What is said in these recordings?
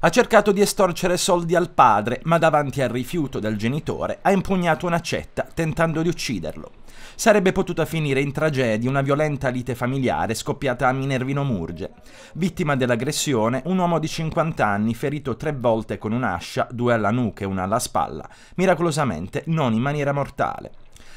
Ha cercato di estorcere soldi al padre, ma davanti al rifiuto del genitore ha impugnato un'accetta tentando di ucciderlo. Sarebbe potuta finire in tragedia una violenta lite familiare scoppiata a Minervino Murge. Vittima dell'aggressione, un uomo di 50 anni ferito tre volte con un'ascia, due alla nuca e una alla spalla, miracolosamente non in maniera mortale.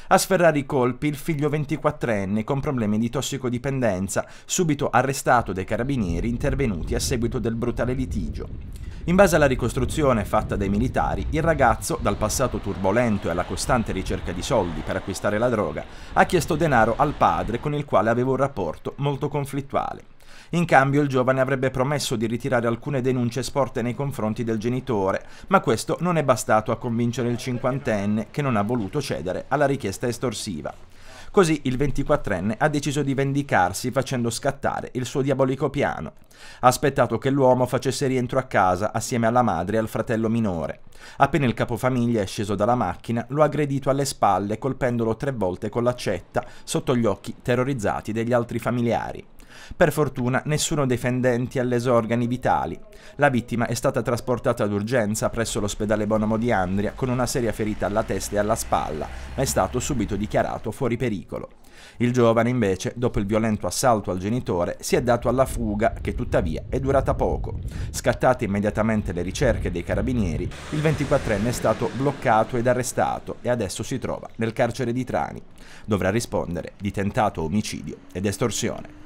A sferrare i colpi il figlio 24enne con problemi di tossicodipendenza, subito arrestato dai carabinieri intervenuti a seguito del brutale litigio. In base alla ricostruzione fatta dai militari, il ragazzo, dal passato turbolento e alla costante ricerca di soldi per acquistare la droga, ha chiesto denaro al padre con il quale aveva un rapporto molto conflittuale. In cambio il giovane avrebbe promesso di ritirare alcune denunce sporte nei confronti del genitore, ma questo non è bastato a convincere il cinquantenne che non ha voluto cedere alla richiesta estorsiva. Così il 24enne ha deciso di vendicarsi facendo scattare il suo diabolico piano. Ha aspettato che l'uomo facesse rientro a casa assieme alla madre e al fratello minore. Appena il capofamiglia è sceso dalla macchina, lo ha aggredito alle spalle colpendolo tre volte con l'accetta sotto gli occhi terrorizzati degli altri familiari. Per fortuna nessuno dei fendenti ha leso organi vitali. La vittima è stata trasportata d'urgenza presso l'ospedale Bonomo di Andria con una seria ferita alla testa e alla spalla, ma è stato subito dichiarato fuori pericolo. Il giovane invece, dopo il violento assalto al genitore, si è dato alla fuga che tuttavia è durata poco. Scattate immediatamente le ricerche dei carabinieri, il 24enne è stato bloccato ed arrestato e adesso si trova nel carcere di Trani. Dovrà rispondere di tentato omicidio ed estorsione.